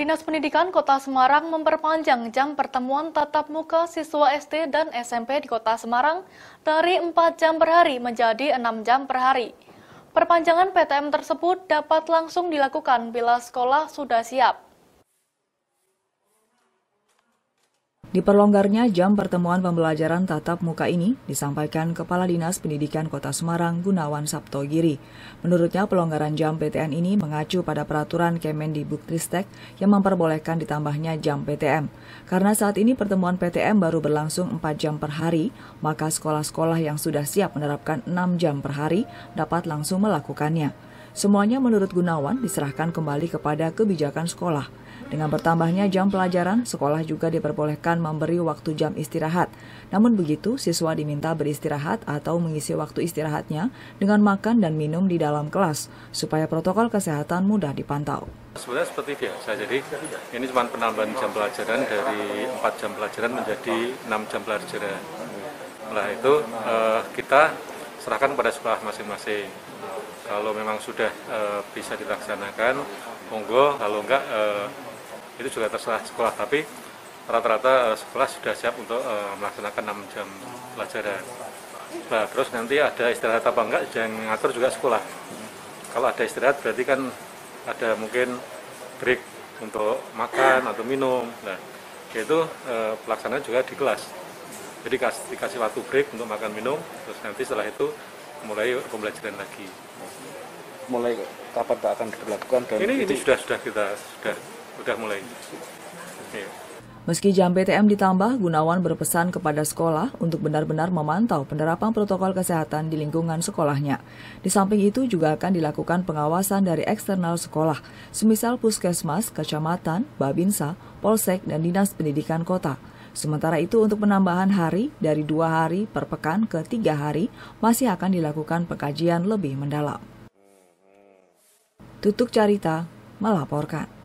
Dinas Pendidikan Kota Semarang memperpanjang jam pertemuan tatap muka siswa SD dan SMP di Kota Semarang dari 4 jam per hari menjadi 6 jam per hari. Perpanjangan PTM tersebut dapat langsung dilakukan bila sekolah sudah siap. Diperlonggarnya jam pertemuan pembelajaran tatap muka ini disampaikan Kepala Dinas Pendidikan Kota Semarang Gunawan Sabtogiri. Menurutnya pelonggaran jam PTN ini mengacu pada peraturan Kemendikbudristek yang memperbolehkan ditambahnya jam PTM. Karena saat ini pertemuan PTM baru berlangsung 4 jam per hari, maka sekolah-sekolah yang sudah siap menerapkan 6 jam per hari dapat langsung melakukannya. Semuanya menurut Gunawan diserahkan kembali kepada kebijakan sekolah. Dengan bertambahnya jam pelajaran, sekolah juga diperbolehkan memberi waktu jam istirahat. Namun begitu, siswa diminta beristirahat atau mengisi waktu istirahatnya dengan makan dan minum di dalam kelas, supaya protokol kesehatan mudah dipantau. Sebenarnya seperti biasa, jadi ini cuma penambahan jam pelajaran dari 4 jam pelajaran menjadi 6 jam pelajaran. Setelah itu, eh, kita serahkan pada sekolah masing-masing. Kalau memang sudah eh, bisa dilaksanakan, monggo, kalau enggak eh, itu juga terserah sekolah tapi rata-rata eh, sekolah sudah siap untuk eh, melaksanakan 6 jam pelajaran nah terus nanti ada istirahat apa enggak yang ngatur juga sekolah kalau ada istirahat berarti kan ada mungkin break untuk makan atau minum nah itu uh, eh, pelaksanaan juga di kelas jadi dikasih waktu break untuk makan minum terus nanti setelah itu mulai pembelajaran lagi mulai kapan akan diberlakukan dan ini, ini sudah sudah kita sudah udah mulai. Iya. Meski jam PTM ditambah, Gunawan berpesan kepada sekolah untuk benar-benar memantau penerapan protokol kesehatan di lingkungan sekolahnya. Di samping itu juga akan dilakukan pengawasan dari eksternal sekolah, semisal puskesmas, kecamatan, babinsa, polsek, dan dinas pendidikan kota. Sementara itu untuk penambahan hari dari dua hari per pekan ke tiga hari masih akan dilakukan pengkajian lebih mendalam. Tutuk Carita melaporkan.